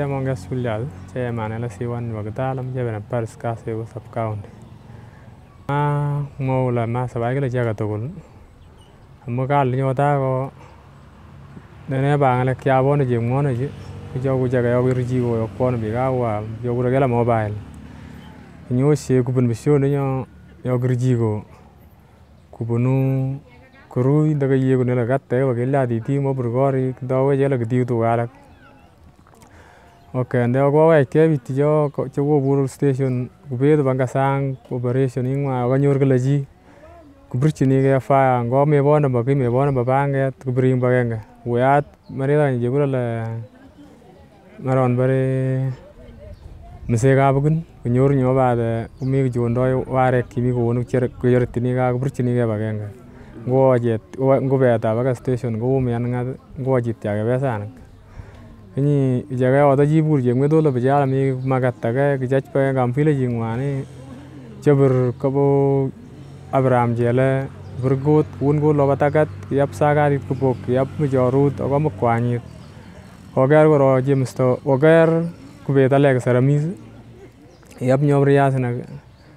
ya. Gasulal, saya manela siwan wagdalam jaban pars kase pers sapkaun. Ma ngola ma sabai kala jaga togul. Amma kal ni wata go dene bangala kya bon je ngona je jogu jaga ya wirji wo ya kon bi ga wa jogu gala mobile. Nyo se kubun bisyo ne yo yo wirji Kubunu kurui daga yego ne lagat te wagela mau bergerak, burgori dawe jela gdiu tu galak. Oke, ande aku wai ke biti jo ko cewo burul station kube do bangga sang operation ing ma wa nyur gelaji kubrci ni ga ya fa ngo me bona ba ke me bona ba kubring ba Wajat, mari da je la maron bare mese ga bugun nyur nyo ba umi jo ndo ware kimi ko nu cer ko yer tini ga kubrci ni ga ba genga ngo je ngo be ta ba ga station go me an ngo ya ga be ini jaga wata jibur je ngwe dole bejala mi magatta ga gejaj pa gam file je jabur kabo abram jela bergot kun go lo batakat yap saga dit kubok yap mi jorut ogo mo kwanyit ogar goro je ogar kubeta leg saramis yap nyob riyas na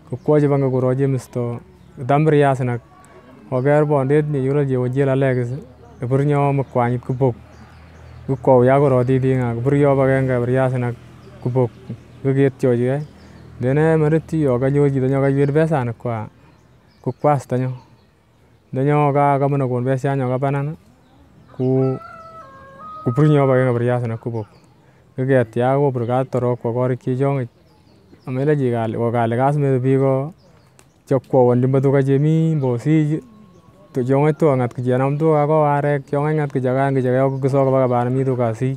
ko ko je banga goro je dam ogar bondet ni yura je wajela leg burnyo mo kwanyit kubok kikwaw ya korotiti nga kibir yo agenge biryasinik kibok kiketyochi kei ndene merityi yo kanyor chito nyo kaiwir pesanik kwa kikwasta nyo ndanyo kakamana kon pesiat nyo kapanan ku kibir nyo agenge biryasinik kibok kiketyach kobur katorok kwo korik chechonget amele chi kole kasmeto biik ko chekwowon chembo tuka chemi mbosi to jonge to ngat ke janam to ako are jonge ngat ke jagan ke jaga ko so ka ba mi to kasi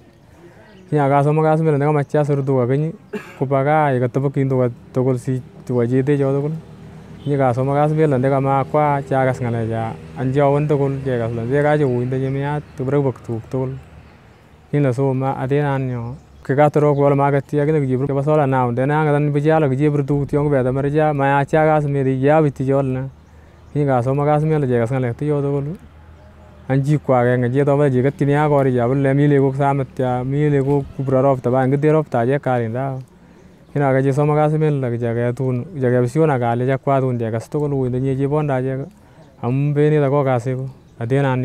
ya ga so ma ga so me ma cha sur to ga ni ku ba ga ya si to ji de jo to ni ga so ma ga so me lande ga ma kwa cha ga sngale ja an jo won to ko je ga so je ga jo win de me ya to bro bak to to ni la so ma ade nan yo ke ga to ro ko ma ga la na de na ga dan bi ja la tu ti ong be da mar ja ma kingasoma kasit ale chekas ng'alek tuyo tugul ang chikwa agenge chetobo cheketyin ya korik chabule mi legok samet ya mi legok kubro ropta bany kiten ropta chekarin ta kinage chesoma kasit mele kichaketun kichakebisyon akale chakwatun chekas tugul windenye chebonda chek amun benet ako kasiku atenan